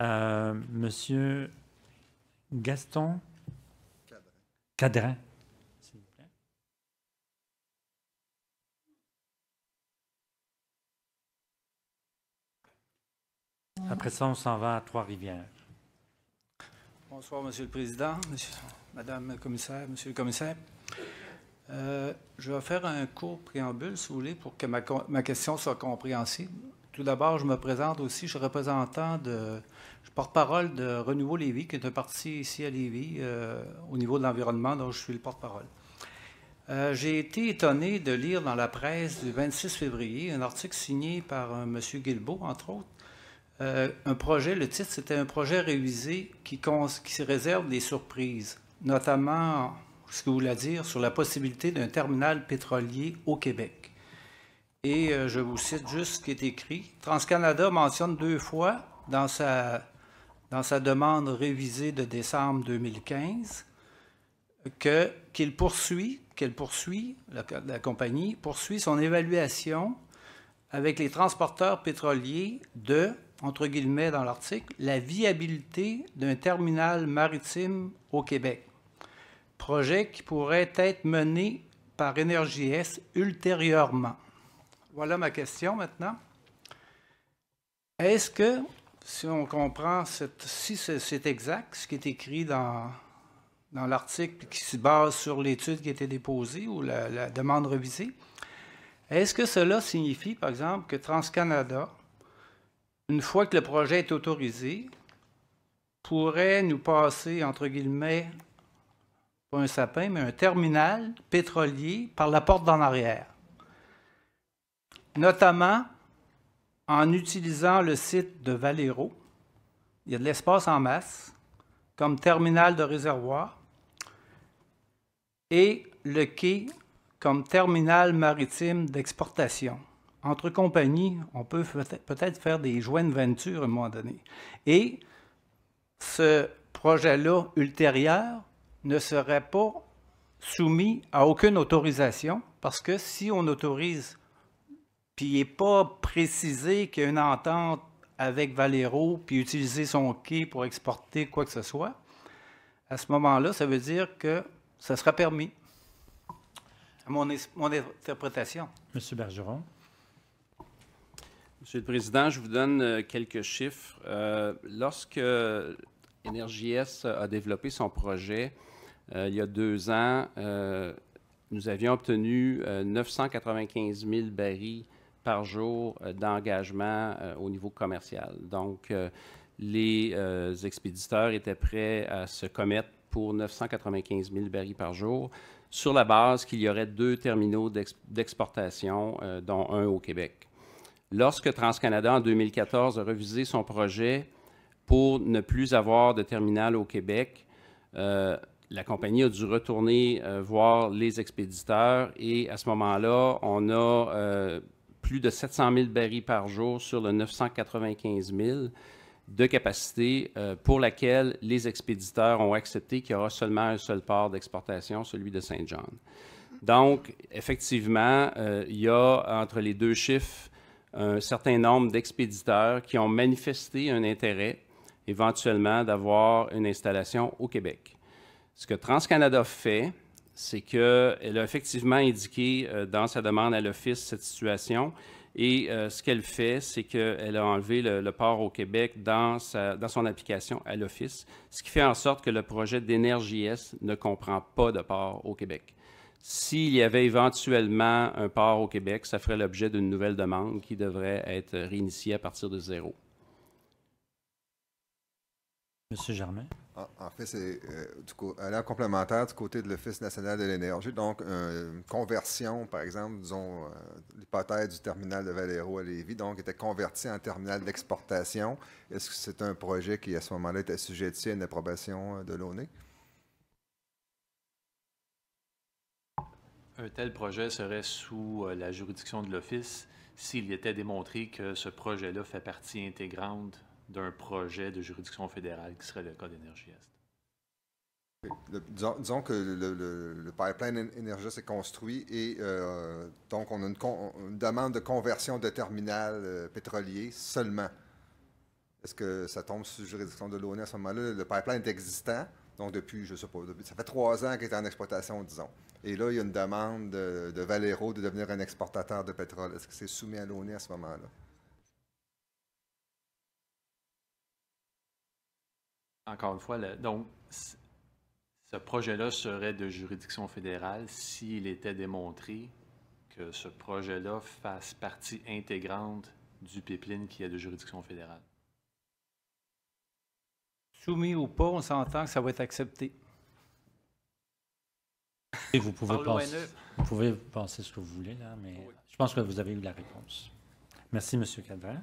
Euh, Monsieur Gaston Cadrin, s'il vous Après ça, on s'en va à Trois-Rivières. Bonsoir, Monsieur le Président, Madame la Commissaire, Monsieur le Commissaire. Euh, je vais faire un court préambule, si vous voulez, pour que ma question soit compréhensible. Tout d'abord, je me présente aussi, je suis représentant de, je porte-parole de Renouveau Lévis, qui est un parti ici à Lévis euh, au niveau de l'environnement, donc je suis le porte-parole. Euh, j'ai été étonné de lire dans la presse du 26 février un article signé par M. Guilbeault, entre autres. Euh, un projet, le titre, c'était un projet révisé qui, qui se réserve des surprises, notamment ce que vous voulez dire sur la possibilité d'un terminal pétrolier au Québec. Et euh, je vous cite juste ce qui est écrit. TransCanada mentionne deux fois dans sa, demande révisée de décembre 2015 que, qu'il poursuit, qu'elle poursuit, la, compagnie poursuit son évaluation avec les transporteurs pétroliers de, entre guillemets dans l'article, la viabilité d'un terminal maritime au Québec. Projet qui pourrait être mené par NRJS ultérieurement. Voilà ma question maintenant. Est-ce que, si on comprend, cette, si c'est exact, ce qui est écrit dans, dans l'article qui se base sur l'étude qui a été déposée ou la, la demande revisée, est-ce que cela signifie, par exemple, que TransCanada, une fois que le projet est autorisé, pourrait nous passer, entre guillemets, pas un sapin, mais un terminal pétrolier par la porte d'en arrière? notamment en utilisant le site de Valero. Il y a de l'espace en masse comme terminal de réservoir et le quai comme terminal maritime d'exportation. Entre compagnies, on peut peut-être faire des joint ventures à un moment donné. Et ce projet-là ultérieur ne serait pas soumis à aucune autorisation parce que si on autorise puis il n'est pas précisé qu'une entente avec Valero, puis utiliser son quai pour exporter quoi que ce soit, à ce moment-là, ça veut dire que ça sera permis. Mon, mon interprétation. Monsieur Bergeron. Monsieur le Président, je vous donne euh, quelques chiffres. Euh, lorsque NRJS a développé son projet euh, il y a deux ans, nous avions obtenu 995 000 barils par jour euh, d'engagement euh, au niveau commercial. Donc, euh, les expéditeurs étaient prêts à se commettre pour 995 000 barils par jour sur la base qu'il y aurait deux terminaux d'exportation, dont un au Québec. Lorsque TransCanada, en 2014, a revisé son projet pour ne plus avoir de terminal au Québec, la compagnie a dû retourner voir les expéditeurs et à ce moment-là, on a plus de 700 000 barils par jour sur le 995 000 de capacité euh, pour laquelle les expéditeurs ont accepté qu'il y aura seulement un seul port d'exportation, celui de Saint-Jean. Donc, effectivement, euh, il y a entre les deux chiffres un certain nombre d'expéditeurs qui ont manifesté un intérêt éventuellement d'avoir une installation au Québec. Ce que TransCanada fait, c'est qu'elle a effectivement indiqué euh, dans sa demande à l'Office cette situation. Et euh, ce qu'elle fait, c'est qu'elle a enlevé le, port au Québec dans, son application à l'Office, ce qui fait en sorte que le projet d'Énergie-S ne comprend pas de port au Québec. S'il y avait éventuellement un port au Québec, ça ferait l'objet d'une nouvelle demande qui devrait être euh, réinitiée à partir de zéro. Monsieur Germain. Ah, en, fait, c'est un euh, complémentaire du côté de l'Office national de l'énergie. Donc, euh, une conversion, par exemple, disons, euh, l'hypothèse du terminal de Valero à Lévis, donc, était converti en terminal d'exportation. Est-ce que c'est un projet qui, à ce moment-là, est assujetti à une approbation de l'ONU? Un tel projet serait sous la juridiction de l'Office s'il était démontré que ce projet-là fait partie intégrante d'un projet de juridiction fédérale qui serait le cas d'Énergie Est. disons, que le, pipeline énergiste s'est construit et euh, donc on a une, demande de conversion de terminal euh, pétrolier seulement. Est-ce que ça tombe sous juridiction de l'ONU à ce moment-là? Le pipeline est existant, donc depuis, je ne sais pas, ça fait trois ans qu'il est en exploitation, disons. Et là, il y a une demande de, de Valero de devenir un exportateur de pétrole. Est-ce que c'est soumis à l'ONU à ce moment-là? encore une fois, donc, ce projet-là serait de juridiction fédérale s'il était démontré que ce projet-là fasse partie intégrante du pipeline qui est de juridiction fédérale. Soumis ou pas, on s'entend que ça va être accepté. vous, pouvez penser, ce que vous voulez, là, mais je pense que vous avez eu la réponse. Merci, M. Calvert.